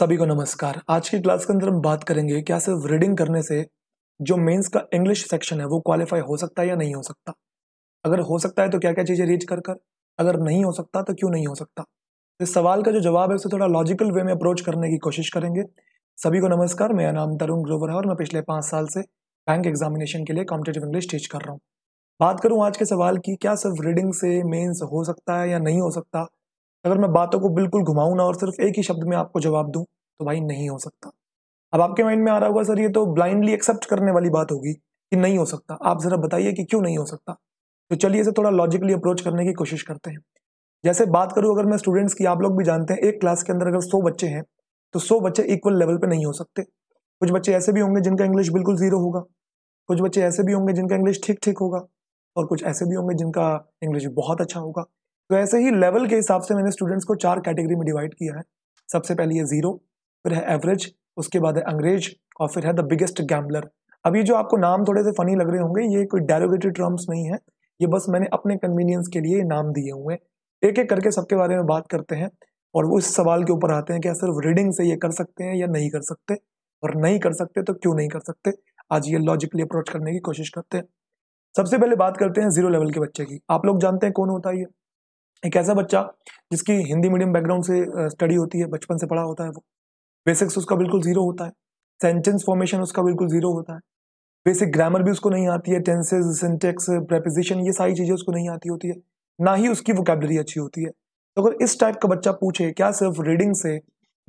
सभी को नमस्कार आज की क्लास के अंदर हम बात करेंगे क्या सिर्फ रीडिंग करने से जो मेंस का इंग्लिश सेक्शन है वो क्वालिफाई हो सकता है या नहीं हो सकता अगर हो सकता है तो क्या क्या चीज़ें रीच कर कर अगर नहीं हो सकता तो क्यों नहीं हो सकता तो इस सवाल का जो जवाब है उसे थोड़ा लॉजिकल वे में अप्रोच करने की कोशिश करेंगे सभी को नमस्कार मेरा नाम तरुण ग्रोवर है और मैं पिछले पाँच साल से बैंक एग्जामिनेशन के लिए कॉम्पिटेटिव इंग्लिश टीच कर रहा हूँ बात करूँ आज के सवाल की क्या सिर्फ रीडिंग से मेन्स हो सकता है या नहीं हो सकता अगर मैं बातों को बिल्कुल घुमाऊँ ना और सिर्फ एक ही शब्द में आपको जवाब दूँ तो भाई नहीं हो सकता अब आपके माइंड में आ रहा होगा सर ये तो ब्लाइंडली एक्सेप्ट करने वाली बात होगी कि नहीं हो सकता आप ज़रा बताइए कि क्यों नहीं हो सकता तो चलिए इसे थोड़ा लॉजिकली अप्रोच करने की कोशिश करते हैं जैसे बात करूँ अगर मैं स्टूडेंट्स की आप लोग भी जानते हैं एक क्लास के अंदर अगर सौ बच्चे हैं तो सौ बच्चे इक्वल लेवल पर नहीं हो सकते कुछ बच्चे ऐसे भी होंगे जिनका इंग्लिश बिल्कुल ज़ीरो होगा कुछ बच्चे ऐसे भी होंगे जिनका इंग्लिश ठीक ठीक होगा और कुछ ऐसे भी होंगे जिनका इंग्लिश बहुत अच्छा होगा तो ऐसे ही लेवल के हिसाब से मैंने स्टूडेंट्स को चार कैटेगरी में डिवाइड किया है सबसे पहले है ज़ीरो फिर है एवरेज उसके बाद है अंग्रेज और फिर है द बिगेस्ट गैम्बलर अभी जो आपको नाम थोड़े से फनी लग रहे होंगे ये कोई डेरोगेटिव टर्म्स नहीं है ये बस मैंने अपने कन्वीनियंस के लिए नाम दिए हुए हैं एक एक करके सबके बारे में बात करते हैं और वो इस सवाल के ऊपर आते हैं कि सिर्फ रीडिंग से ये कर सकते हैं या नहीं कर सकते और नहीं कर सकते तो क्यों नहीं कर सकते आज ये लॉजिकली अप्रोच करने की कोशिश करते हैं सबसे पहले बात करते हैं जीरो लेवल के बच्चे की आप लोग जानते हैं कौन होता है ये एक ऐसा बच्चा जिसकी हिंदी मीडियम बैकग्राउंड से स्टडी होती है बचपन से पढ़ा होता है वो बेसिक्स उसका बिल्कुल जीरो होता है सेंटेंस फॉर्मेशन उसका बिल्कुल जीरो होता है बेसिक ग्रामर भी उसको नहीं आती है टेंसेज सिंटेक्स प्रेपोजिशन ये सारी चीज़ें उसको नहीं आती होती है ना ही उसकी वोकेबलरी अच्छी होती है तो अगर इस टाइप का बच्चा पूछे क्या सिर्फ रीडिंग से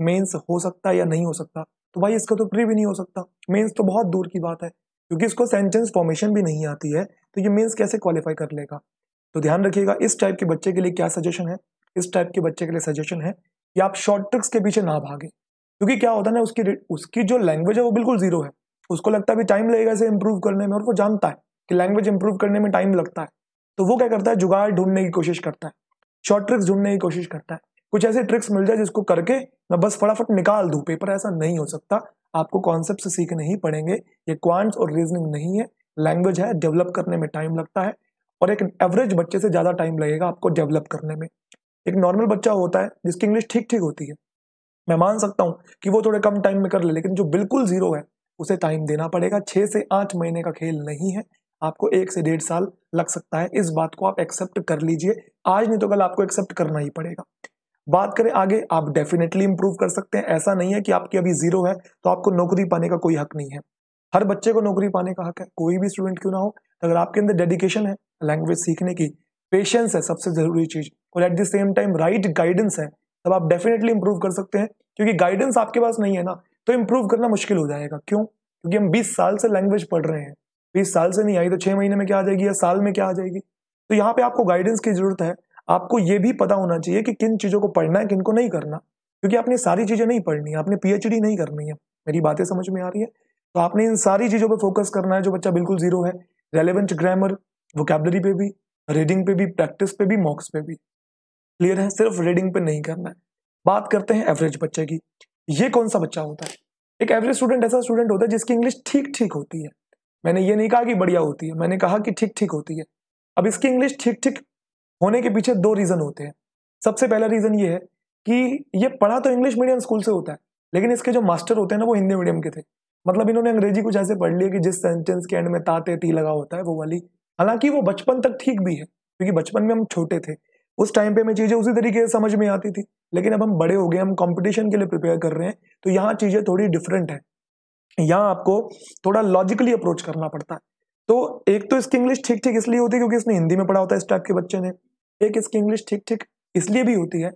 मेंस हो सकता है या नहीं हो सकता तो भाई इसका तो प्री भी नहीं हो सकता मेंस तो बहुत दूर की बात है क्योंकि इसको सेंटेंस फॉर्मेशन भी नहीं आती है तो ये मेंस कैसे क्वालिफाई कर लेगा तो ध्यान रखिएगा इस टाइप के बच्चे के लिए क्या सजेशन है इस टाइप के बच्चे के लिए सजेशन है कि आप शॉर्ट ट्रिक्स के पीछे ना भागे क्योंकि क्या होता है ना उसकी उसकी जो लैंग्वेज है वो बिल्कुल जीरो है उसको लगता है भी टाइम लगेगा इसे इम्प्रूव करने में और वो जानता है कि लैंग्वेज इंप्रूव करने में टाइम लगता है तो वो क्या करता है जुगाड़ ढूंढने की कोशिश करता है शॉर्ट ट्रिक्स ढूंढने की कोशिश करता है कुछ ऐसे ट्रिक्स मिल जाए जिसको करके मैं बस फटाफट निकाल दूँ पेपर ऐसा नहीं हो सकता आपको कॉन्सेप्ट सीखने ही पड़ेंगे ये क्वांट्स और रीजनिंग नहीं है लैंग्वेज है डेवलप करने में टाइम लगता है और एक एवरेज बच्चे से ज़्यादा टाइम लगेगा आपको डेवलप करने में एक नॉर्मल बच्चा होता है जिसकी इंग्लिश ठीक ठीक होती है मैं मान सकता हूँ कि वो थोड़े कम टाइम में कर ले लेकिन जो बिल्कुल ज़ीरो है उसे टाइम देना पड़ेगा छः से आठ महीने का खेल नहीं है आपको एक से डेढ़ साल लग सकता है इस बात को आप एक्सेप्ट कर लीजिए आज नहीं तो कल आपको एक्सेप्ट करना ही पड़ेगा बात करें आगे आप डेफिनेटली इंप्रूव कर सकते हैं ऐसा नहीं है कि आपकी अभी जीरो है तो आपको नौकरी पाने का कोई हक नहीं है हर बच्चे को नौकरी पाने का हक है कोई भी स्टूडेंट क्यों ना हो अगर आपके अंदर डेडिकेशन है लैंग्वेज सीखने की पेशेंस है सबसे जरूरी चीज और at the same time right guidance है तब आप डेफिनेटली इंप्रूव कर सकते हैं क्योंकि गाइडेंस आपके पास नहीं है ना तो इम्प्रूव करना मुश्किल हो जाएगा क्यों क्योंकि हम 20 साल से लैंग्वेज पढ़ रहे हैं 20 साल से नहीं आई तो छह महीने में क्या आ जाएगी या साल में क्या आ जाएगी तो यहाँ पे आपको गाइडेंस की जरूरत है आपको ये भी पता होना चाहिए कि किन चीज़ों को पढ़ना है किन को नहीं करना क्योंकि आपने सारी चीज़ें नहीं पढ़नी है आपने पीएचडी नहीं करनी है मेरी बातें समझ में आ रही है तो आपने इन सारी चीज़ों पर फोकस करना है जो बच्चा बिल्कुल जीरो है रेलिवेंट ग्रामर वोकेबलरी पे भी रीडिंग पे भी प्रैक्टिस पे भी मॉक्स पे भी क्लियर है सिर्फ रीडिंग पे नहीं करना है बात करते हैं एवरेज बच्चे की ये कौन सा बच्चा होता है एक एवरेज स्टूडेंट ऐसा स्टूडेंट होता है जिसकी इंग्लिश ठीक ठीक होती है मैंने ये नहीं कहा कि बढ़िया होती है मैंने कहा कि ठीक ठीक होती है अब इसकी इंग्लिश ठीक ठीक होने के पीछे दो रीज़न होते हैं सबसे पहला रीज़न ये है कि ये पढ़ा तो इंग्लिश मीडियम स्कूल से होता है लेकिन इसके जो मास्टर होते हैं ना वो हिंदी मीडियम के थे मतलब इन्होंने अंग्रेजी कुछ ऐसे पढ़ लिया कि जिस सेंटेंस के एंड में ताते ती लगा होता है वो वाली हालांकि वो बचपन तक ठीक भी है क्योंकि बचपन में हम छोटे थे उस टाइम पे हमें चीज़ें उसी तरीके से समझ में आती थी लेकिन अब हम बड़े हो गए हम कंपटीशन के लिए प्रिपेयर कर रहे हैं तो यहाँ चीज़ें थोड़ी डिफरेंट है यहाँ आपको थोड़ा लॉजिकली अप्रोच करना पड़ता है तो एक तो इसकी इंग्लिश ठीक ठीक इसलिए होती है क्योंकि इसने हिंदी में पढ़ा होता है इस टाइप के बच्चे ने एक इसकी इंग्लिश ठीक ठीक इसलिए भी होती है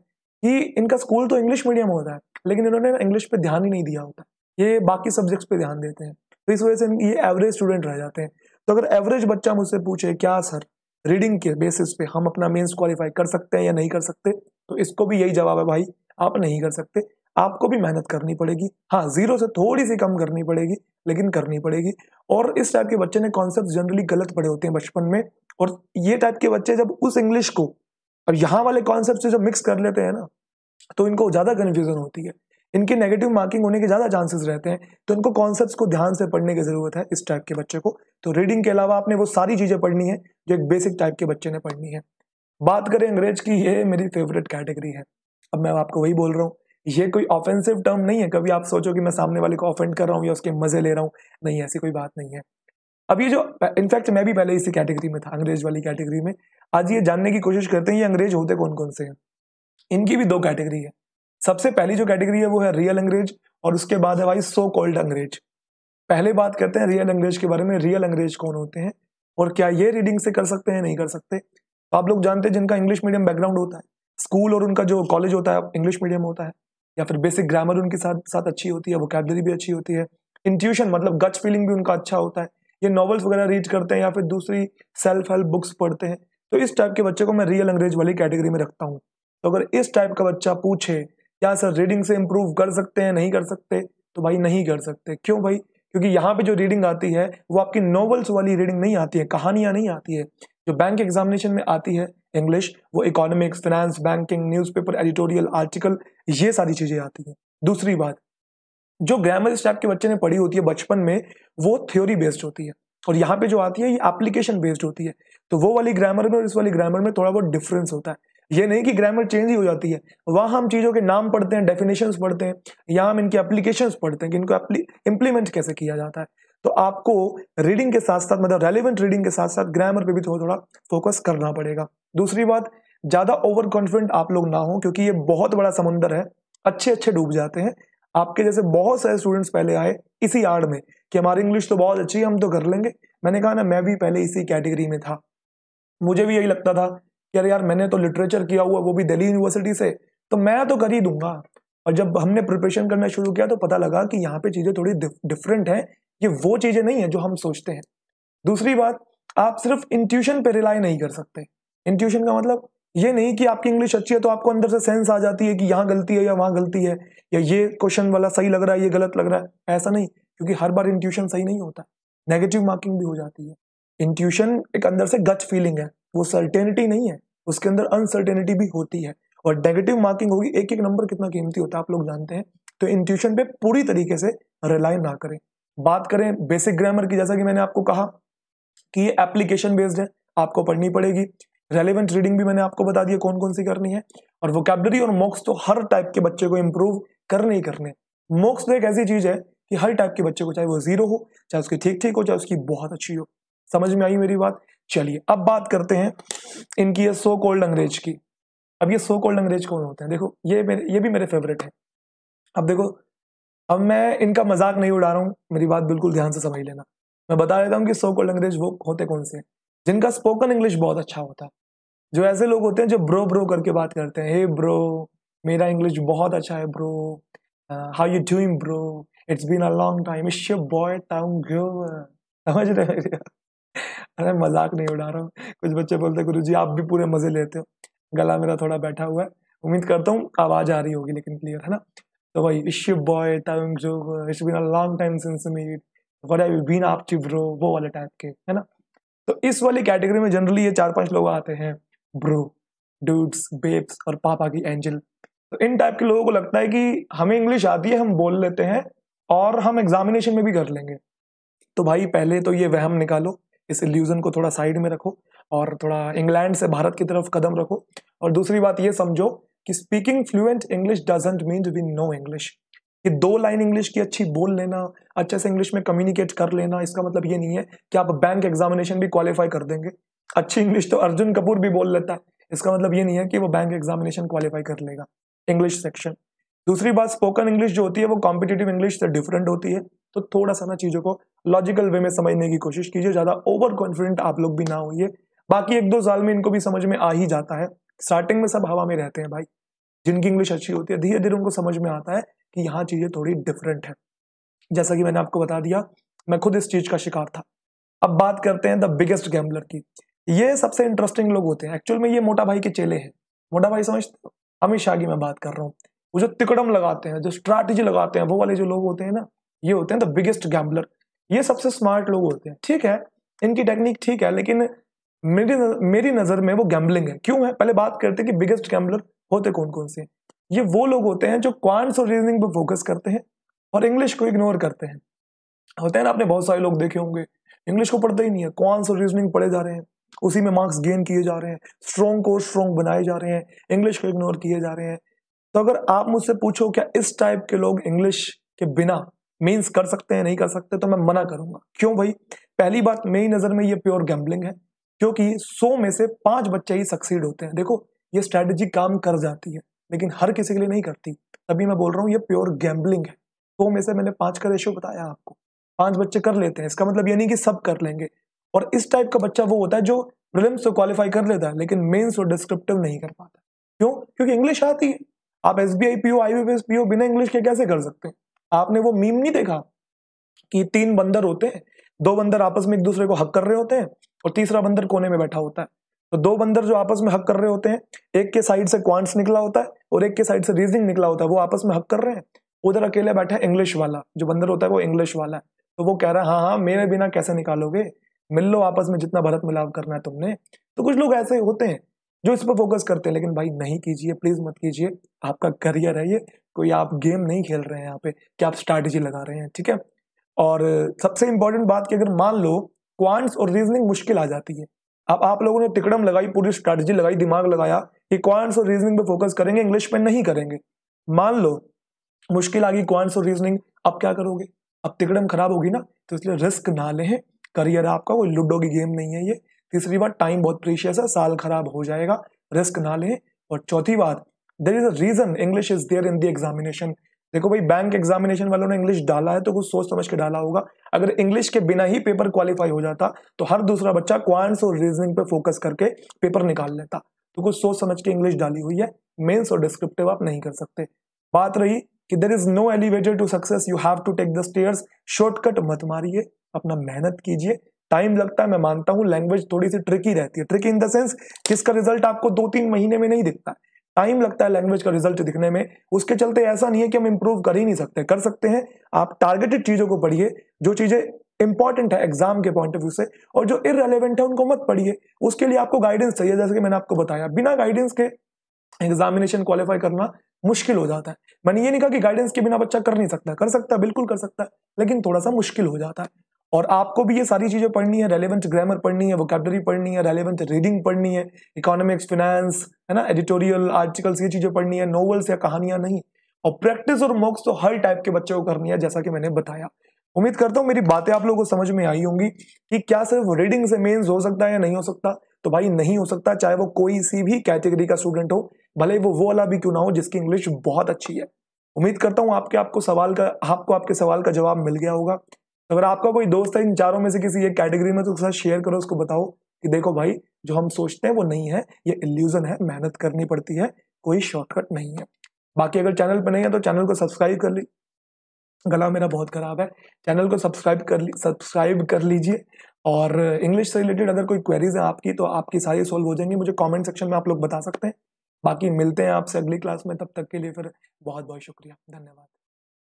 कि इनका स्कूल तो इंग्लिश मीडियम होता है लेकिन इन्होंने इंग्लिश पे ध्यान ही नहीं दिया होता ये बाकी सब्जेक्ट्स पे ध्यान देते हैं तो इस वजह से ये एवरेज स्टूडेंट रह जाते हैं तो अगर एवरेज बच्चा मुझसे पूछे क्या सर रीडिंग के बेसिस पे हम अपना मेंस क्वालिफाई कर सकते हैं या नहीं कर सकते तो इसको भी यही जवाब है भाई आप नहीं कर सकते आपको भी मेहनत करनी पड़ेगी हाँ जीरो से थोड़ी सी कम करनी पड़ेगी लेकिन करनी पड़ेगी और इस टाइप के बच्चे ने कॉन्सेप्ट जनरली गलत पड़े होते हैं बचपन में और ये टाइप के बच्चे जब उस इंग्लिश को अब यहाँ वाले कॉन्सेप्ट से जब मिक्स कर लेते हैं ना तो इनको ज़्यादा कन्फ्यूजन होती है इनके नेगेटिव मार्किंग होने के ज़्यादा चांसेस रहते हैं तो इनको कॉन्सेप्ट को ध्यान से पढ़ने की ज़रूरत है इस टाइप के बच्चे को तो रीडिंग के अलावा आपने वो सारी चीज़ें पढ़नी है जो एक बेसिक टाइप के बच्चे ने पढ़नी है बात करें अंग्रेज की ये मेरी फेवरेट कैटेगरी है अब मैं आपको वही बोल रहा हूँ ये कोई ऑफेंसिव टर्म नहीं है कभी आप सोचो कि मैं सामने वाले को ऑफेंड कर रहा हूँ या उसके मजे ले रहा हूँ नहीं ऐसी कोई बात नहीं है अब ये जो इनफैक्ट मैं भी पहले इसी कैटेगरी में था अंग्रेज वाली कैटेगरी में आज ये जानने की कोशिश करते हैं ये अंग्रेज होते कौन कौन से हैं इनकी भी दो कैटेगरी है सबसे पहली जो कैटेगरी है वो है रियल अंग्रेज और उसके बाद है भाई सो कॉल्ड अंग्रेज पहले बात करते हैं रियल अंग्रेज के बारे में रियल अंग्रेज कौन होते हैं और क्या ये रीडिंग से कर सकते हैं नहीं कर सकते तो आप लोग जानते हैं जिनका इंग्लिश मीडियम बैकग्राउंड होता है स्कूल और उनका जो कॉलेज होता है इंग्लिश मीडियम होता है या फिर बेसिक ग्रामर उनके साथ साथ अच्छी होती है वोकेबलरी भी अच्छी होती है इंट्यूशन मतलब गच फीलिंग भी उनका अच्छा होता है ये नॉवल्स वगैरह रीड करते हैं या फिर दूसरी सेल्फ हेल्प बुक्स पढ़ते हैं तो इस टाइप के बच्चे को मैं रियल अंग्रेज वाली कैटेगरी में रखता हूँ तो अगर इस टाइप का बच्चा पूछे क्या सर रीडिंग से इम्प्रूव कर सकते हैं नहीं कर सकते तो भाई नहीं कर सकते क्यों भाई क्योंकि यहाँ पे जो रीडिंग आती है वो आपकी नॉवल्स वाली रीडिंग नहीं आती है कहानियाँ नहीं आती है जो बैंक एग्जामिनेशन में आती है इंग्लिश वो economics finance banking newspaper editorial article ये सारी चीज़ें आती हैं दूसरी बात जो ग्रामर स्टैप के बच्चे ने पढ़ी होती है बचपन में वो थ्योरी बेस्ड होती है और यहाँ पे जो आती है ये एप्लीकेशन बेस्ड होती है तो वो वाली ग्रामर में और इस वाली ग्रामर में थोड़ा बहुत डिफरेंस होता है ये नहीं कि ग्रामर चेंज ही हो जाती है वहाँ हम चीज़ों के नाम पढ़ते हैं डेफिनेशन पढ़ते हैं या हम इनकी एप्लीकेशन पढ़ते हैं कि इनको इम्प्लीमेंट कैसे किया जाता है तो आपको रीडिंग के साथ साथ मतलब रेलिवेंट रीडिंग के साथ साथ ग्रामर पे भी थोड़ा थोड़ा फोकस करना पड़ेगा दूसरी बात ज़्यादा ओवर कॉन्फिडेंट आप लोग ना हो क्योंकि ये बहुत बड़ा समुंदर है अच्छे अच्छे डूब जाते हैं आपके जैसे बहुत सारे स्टूडेंट्स पहले आए इसी आड़ में कि हमारी इंग्लिश तो बहुत अच्छी है हम तो कर लेंगे मैंने कहा ना मैं भी पहले इसी कैटेगरी में था मुझे भी यही लगता था यार यार मैंने तो लिटरेचर किया हुआ वो भी दिल्ली यूनिवर्सिटी से तो मैं तो कर ही दूंगा और जब हमने प्रिपरेशन करना शुरू किया तो पता लगा कि यहाँ पे चीज़ें थोड़ी डिफरेंट हैं ये वो चीज़ें नहीं है जो हम सोचते हैं दूसरी बात आप सिर्फ इंट्यूशन पे रिलाई नहीं कर सकते इंट्यूशन का मतलब ये नहीं कि आपकी इंग्लिश अच्छी है तो आपको अंदर से सेंस आ जाती है कि यहाँ गलती है या वहाँ गलती है या ये क्वेश्चन वाला सही लग रहा है ये गलत लग रहा है ऐसा नहीं क्योंकि हर बार इंट्यूशन सही नहीं होता नेगेटिव मार्किंग भी हो जाती है इंट्यूशन एक अंदर से गच फीलिंग है वो सर्टेनिटी नहीं है उसके अंदर अनसर्टेनिटी भी होती है और नेगेटिव मार्किंग होगी एक एक नंबर कितना कीमती होता है आप लोग जानते हैं तो इंट्यूशन पे पूरी तरीके से रिलाई ना करें बात करें बेसिक ग्रामर की जैसा कि मैंने आपको कहा कि ये एप्लीकेशन बेस्ड है आपको पढ़नी पड़ेगी रेलिवेंट रीडिंग भी मैंने आपको बता दिया कौन कौन सी करनी है और वोकेबलरी और मॉक्स तो हर टाइप के बच्चे को इम्प्रूव करने ही करने मॉक्स तो एक ऐसी चीज़ है कि हर टाइप के बच्चे को चाहे वो जीरो हो चाहे उसकी ठीक ठीक हो चाहे उसकी बहुत अच्छी हो समझ में आई मेरी बात चलिए अब बात करते हैं इनकी ये सो कोल्ड अंग्रेज की अब ये सो कोल्ड अंग्रेज कौन होते हैं देखो ये मेरे ये भी मेरे फेवरेट हैं अब देखो अब मैं इनका मजाक नहीं उड़ा रहा हूँ मेरी बात बिल्कुल ध्यान से समझ लेना मैं बता देता हूँ कि सो कोल्ड अंग्रेज वो होते कौन से जिनका स्पोकन इंग्लिश बहुत अच्छा होता है जो ऐसे लोग होते हैं जो ब्रो ब्रो करके बात करते हैं हे ब्रो मेरा इंग्लिश बहुत अच्छा है bro how you doing bro it's been a long time ish boy town समझ रहे अरे मजाक नहीं उड़ा रहा हूँ कुछ बच्चे बोलते गुरु जी आप भी पूरे मजे लेते हो गला मेरा थोड़ा बैठा हुआ है उम्मीद करता हूँ आवाज आ रही होगी लेकिन क्लियर है ना तो भाई इश बॉय जो been long time since meet bro वो वाले टाइप के है ना तो इस वाली कैटेगरी में जनरली ये चार पांच लोग आते हैं ब्रो डूड्स बेब्स और पापा की एंजल तो इन टाइप के लोगों को लगता है कि हमें इंग्लिश आती है हम बोल लेते हैं और हम एग्जामिनेशन में भी कर लेंगे तो भाई पहले तो ये वहम निकालो इस इल्यूजन को थोड़ा साइड में रखो और थोड़ा इंग्लैंड से भारत की तरफ कदम रखो और दूसरी बात ये समझो कि speaking fluent English doesn't mean we know English ये दो लाइन इंग्लिश की अच्छी बोल लेना अच्छे से इंग्लिश में कम्युनिकेट कर लेना इसका मतलब ये नहीं है कि आप बैंक एग्जामिनेशन भी क्वालिफाई कर देंगे अच्छी इंग्लिश तो अर्जुन कपूर भी बोल लेता है इसका मतलब ये नहीं है कि वो बैंक एग्जामिनेशन क्वालिफाई कर लेगा इंग्लिश सेक्शन दूसरी बात स्पोकन इंग्लिश जो होती है वो कॉम्पिटेटिव इंग्लिश से डिफरेंट होती है तो थोड़ा सा ना चीज़ों को लॉजिकल वे में समझने की कोशिश कीजिए ज़्यादा ओवर कॉन्फिडेंट आप लोग भी ना होइए बाकी एक दो साल में इनको भी समझ में आ ही जाता है स्टार्टिंग में सब हवा में रहते हैं भाई जिनकी इंग्लिश अच्छी होती है धीरे धीरे उनको समझ में आता है कि यहाँ चीज़ें थोड़ी डिफरेंट है जैसा कि मैंने आपको बता दिया मैं खुद इस चीज़ का शिकार था अब बात करते हैं द बिगेस्ट गैम्बलर की ये सबसे इंटरेस्टिंग लोग होते हैं एक्चुअल में ये मोटा भाई के चेले हैं मोटा भाई समझते हो अमित शाह की मैं बात कर रहा हूँ वो जो तिकड़म लगाते हैं जो स्ट्रैटेजी लगाते हैं वो वाले जो लोग होते हैं ना ये होते हैं द बिगेस्ट गैम्बलर ये सबसे स्मार्ट लोग होते हैं ठीक है इनकी टेक्निक ठीक है लेकिन मेरी मेरी नज़र में वो गैम्बलिंग है क्यों है पहले बात करते हैं कि बिगेस्ट गैम्बलर होते कौन कौन से ये वो लोग होते हैं जो क्वांट्स और रीजनिंग पर फोकस करते हैं और इंग्लिश को इग्नोर करते हैं होते हैं ना आपने बहुत सारे लोग देखे होंगे इंग्लिश को पढ़ते ही नहीं है क्वांस और रीजनिंग पढ़े जा रहे हैं उसी में मार्क्स गेन किए जा रहे हैं स्ट्रॉन्ग को स्ट्रॉन्ग बनाए जा रहे हैं इंग्लिश को इग्नोर किए जा रहे हैं तो अगर आप मुझसे पूछो क्या इस टाइप के लोग इंग्लिश के बिना मीन्स कर सकते हैं नहीं कर सकते तो मैं मना करूंगा क्यों भाई पहली बात मेरी नज़र में ये प्योर गैम्बलिंग है क्योंकि सौ में से पांच बच्चे ही सक्सीड होते हैं देखो ये स्ट्रैटेजी काम कर जाती है लेकिन हर किसी के लिए नहीं करती तभी मैं बोल रहा हूँ ये प्योर गैम्बलिंग है सौ में से मैंने पांच का रेशियो बताया आपको पांच बच्चे कर लेते हैं इसका मतलब ये नहीं कि सब कर लेंगे और इस टाइप का बच्चा वो होता है जो प्रिलिम्स को क्वालिफाई कर लेता है लेकिन मेन्स और डिस्क्रिप्टिव नहीं कर पाता क्यों क्योंकि इंग्लिश आती है आप S B I P O I P O बिना इंग्लिश के कैसे कर सकते हैं आपने वो मीम नहीं देखा कि तीन बंदर होते हैं दो बंदर आपस में एक दूसरे को हक कर रहे होते हैं और तीसरा बंदर कोने में बैठा होता है तो दो बंदर जो आपस में हक कर रहे होते हैं एक के साइड से क्वांट्स निकला होता है और एक के साइड से रीजनिंग निकला होता है वो आपस में हक कर रहे हैं उधर अकेले बैठा है इंग्लिश वाला जो बंदर होता है वो इंग्लिश वाला है तो वो कह रहा है हाँ हाँ मेरे बिना कैसे निकालोगे मिल लो आपस में जितना भरत मिलाव करना है तुमने तो कुछ लोग ऐसे होते हैं जो इस पर फोकस करते हैं लेकिन भाई नहीं कीजिए प्लीज मत कीजिए आपका करियर है ये कोई आप गेम नहीं खेल रहे हैं यहाँ पे क्या आप स्ट्रैटेजी लगा रहे हैं ठीक है और सबसे इंपॉर्टेंट बात कि अगर मान लो क्वांट्स और रीजनिंग मुश्किल आ जाती है अब आप लोगों ने टिकड़म लगाई पूरी स्ट्रैटेजी लगाई दिमाग लगाया कि क्वांट्स और रीजनिंग पे फोकस करेंगे इंग्लिश पे नहीं करेंगे मान लो मुश्किल आ गई क्वांट्स और रीजनिंग अब क्या करोगे अब तिकड़म खराब होगी ना तो इसलिए रिस्क ना लें करियर आपका कोई लूडो की गेम नहीं है ये तीसरी बात टाइम बहुत प्रीशियस है साल खराब हो जाएगा रिस्क ना लें और चौथी बात there is a reason English is there in the examination देखो भाई बैंक एग्जामिनेशन वालों ने इंग्लिश डाला है तो कुछ सोच समझ के डाला होगा अगर इंग्लिश के बिना ही पेपर क्वालिफाई हो जाता तो हर दूसरा बच्चा क्वांट्स और रीजनिंग पे फोकस करके पेपर निकाल लेता तो कुछ सोच समझ के इंग्लिश डाली हुई है मेंस और डिस्क्रिप्टिव आप नहीं कर सकते बात रही कि there is no elevated to success you have to take the stairs shortcut मत मारिए अपना मेहनत कीजिए टाइम लगता है मैं मानता हूँ लैंग्वेज थोड़ी सी ट्रिकी रहती है ट्रिकी इन द सेंस जिसका रिजल्ट आपको दो तीन महीने में नहीं दिखता है टाइम लगता है लैंग्वेज का रिजल्ट दिखने में उसके चलते ऐसा नहीं है कि हम इम्प्रूव कर ही नहीं सकते कर सकते हैं आप टारगेटेड चीज़ों को पढ़िए जो चीज़ें इंपॉर्टेंट है एग्जाम के पॉइंट ऑफ व्यू से और जो इरेलीवेंट है उनको मत पढ़िए उसके लिए आपको गाइडेंस चाहिए जैसे कि मैंने आपको बताया बिना गाइडेंस के एग्जामिनेशन क्वालिफाई करना मुश्किल हो जाता है मैंने ये नहीं कहा कि गाइडेंस के बिना बच्चा कर नहीं सकता कर सकता बिल्कुल कर सकता है लेकिन थोड़ा सा मुश्किल हो जाता है और आपको भी ये सारी चीज़ें पढ़नी है रेलिवेंट ग्रामर पढ़नी है वोकेबलरी पढ़नी है रेलिवेंट रीडिंग पढ़नी है इकोनॉमिक्स फिनेंस है ना एडिटोरियल आर्टिकल्स ये चीज़ें पढ़नी है नॉवल्स या कहानियां नहीं और प्रैक्टिस और मॉक्स तो हर टाइप के बच्चों को करनी है जैसा कि मैंने बताया उम्मीद करता हूँ मेरी बातें आप लोगों को समझ में आई होंगी कि क्या सिर्फ रीडिंग से मेन्स हो सकता है या नहीं हो सकता तो भाई नहीं हो सकता चाहे वो कोई सी भी कैटेगरी का स्टूडेंट हो भले वो वो वाला भी क्यों ना हो जिसकी इंग्लिश बहुत अच्छी है उम्मीद करता हूँ आपके आपको सवाल का आपको आपके सवाल का जवाब मिल गया होगा अगर आपका कोई दोस्त है इन चारों में से किसी एक कैटेगरी में तो उसके साथ शेयर करो उसको बताओ कि देखो भाई जो हम सोचते हैं वो नहीं है ये इल्यूजन है मेहनत करनी पड़ती है कोई शॉर्टकट नहीं है बाकी अगर चैनल पर नहीं है तो चैनल को सब्सक्राइब कर ली गला मेरा बहुत ख़राब है चैनल को सब्सक्राइब कर ली सब्सक्राइब कर लीजिए और इंग्लिश से रिलेटेड अगर कोई क्वेरीज है आपकी तो आपकी सारी सॉल्व हो जाएंगी मुझे कमेंट सेक्शन में आप लोग बता सकते हैं बाकी मिलते हैं आपसे अगली क्लास में तब तक के लिए फिर बहुत बहुत शुक्रिया धन्यवाद